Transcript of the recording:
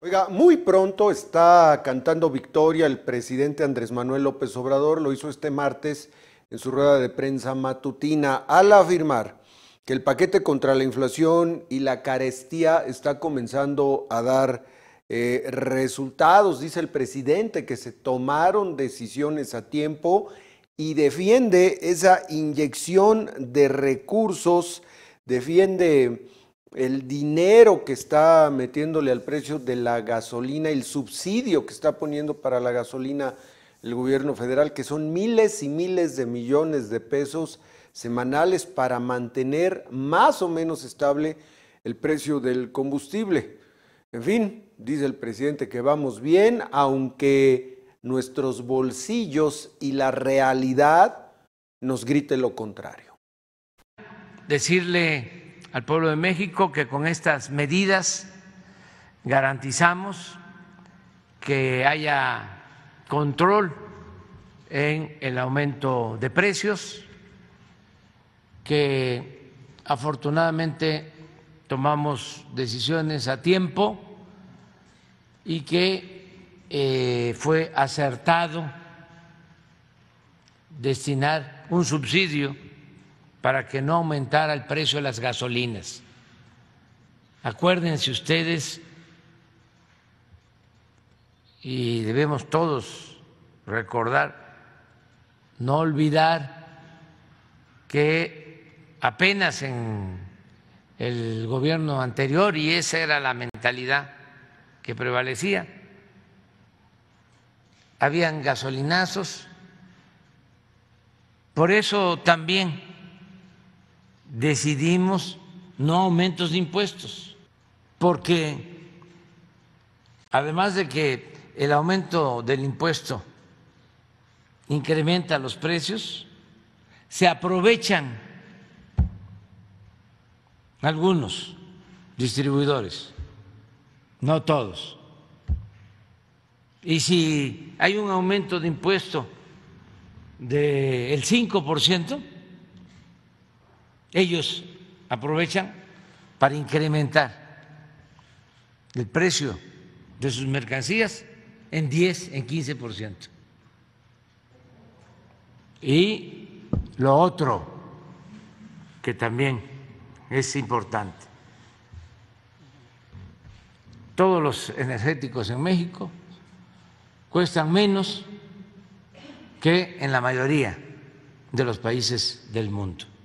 Oiga, muy pronto está cantando victoria el presidente Andrés Manuel López Obrador, lo hizo este martes en su rueda de prensa matutina, al afirmar que el paquete contra la inflación y la carestía está comenzando a dar eh, resultados, dice el presidente, que se tomaron decisiones a tiempo y defiende esa inyección de recursos, defiende el dinero que está metiéndole al precio de la gasolina, el subsidio que está poniendo para la gasolina el gobierno federal, que son miles y miles de millones de pesos semanales para mantener más o menos estable el precio del combustible. En fin, dice el presidente que vamos bien, aunque nuestros bolsillos y la realidad nos grite lo contrario. Decirle al pueblo de México que con estas medidas garantizamos que haya control en el aumento de precios, que afortunadamente tomamos decisiones a tiempo y que eh, fue acertado destinar un subsidio para que no aumentara el precio de las gasolinas. Acuérdense ustedes, y debemos todos recordar, no olvidar que apenas en el gobierno anterior, y esa era la mentalidad que prevalecía, habían gasolinazos, por eso también decidimos no aumentos de impuestos, porque además de que el aumento del impuesto incrementa los precios, se aprovechan algunos distribuidores, no todos. Y si hay un aumento de impuesto del de 5%, ellos aprovechan para incrementar el precio de sus mercancías en 10, en 15 por ciento. Y lo otro que también es importante, todos los energéticos en México cuestan menos que en la mayoría de los países del mundo.